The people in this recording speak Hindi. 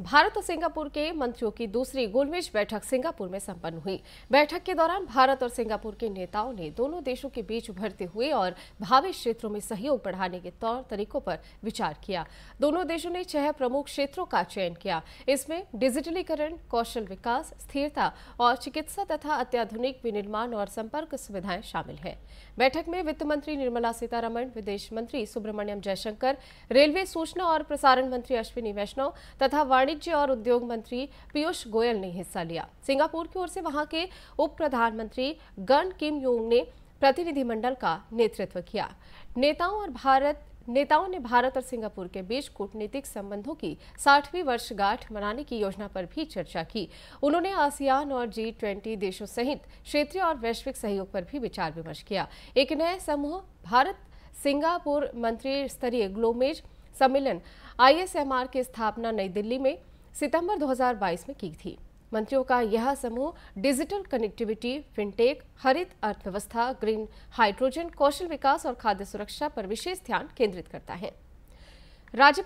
भारत और सिंगापुर के मंत्रियों की दूसरी गोलमेज बैठक सिंगापुर में संपन्न हुई बैठक के दौरान भारत और सिंगापुर के नेताओं ने दोनों देशों के बीच उभरते हुए और भावी क्षेत्रों में सहयोग बढ़ाने के तौर तरीकों पर विचार किया दोनों देशों ने छह प्रमुख क्षेत्रों का चयन किया इसमें डिजिटलीकरण कौशल विकास स्थिरता और चिकित्सा तथा अत्याधुनिक विनिर्माण और संपर्क सुविधाएं शामिल है बैठक में वित्त मंत्री निर्मला सीतारमण विदेश मंत्री सुब्रमण्यम जयशंकर रेलवे सूचना और प्रसारण मंत्री अश्विनी वैष्णव तथा वाणिज्य और उद्योग मंत्री पीयूष गोयल ने हिस्सा लिया सिंगापुर की ओर से वहां के उप प्रधानमंत्री गन किम योंग ने प्रतिनिधिमंडल का नेतृत्व किया नेताओं और भारत नेताओं ने भारत और सिंगापुर के बीच कूटनीतिक संबंधों की साठवीं वर्षगांठ मनाने की योजना पर भी चर्चा की उन्होंने आसियान और जी ट्वेंटी देशों सहित क्षेत्रीय और वैश्विक सहयोग पर भी विचार विमर्श किया एक नए समूह भारत सिंगापुर मंत्री स्तरीय ग्लोमेज सम्मेलन आईएसएमआर की स्थापना नई दिल्ली में सितंबर 2022 में की थी मंत्रियों का यह समूह डिजिटल कनेक्टिविटी फिनटेक हरित अर्थव्यवस्था ग्रीन हाइड्रोजन कौशल विकास और खाद्य सुरक्षा पर विशेष ध्यान केंद्रित करता है राज्य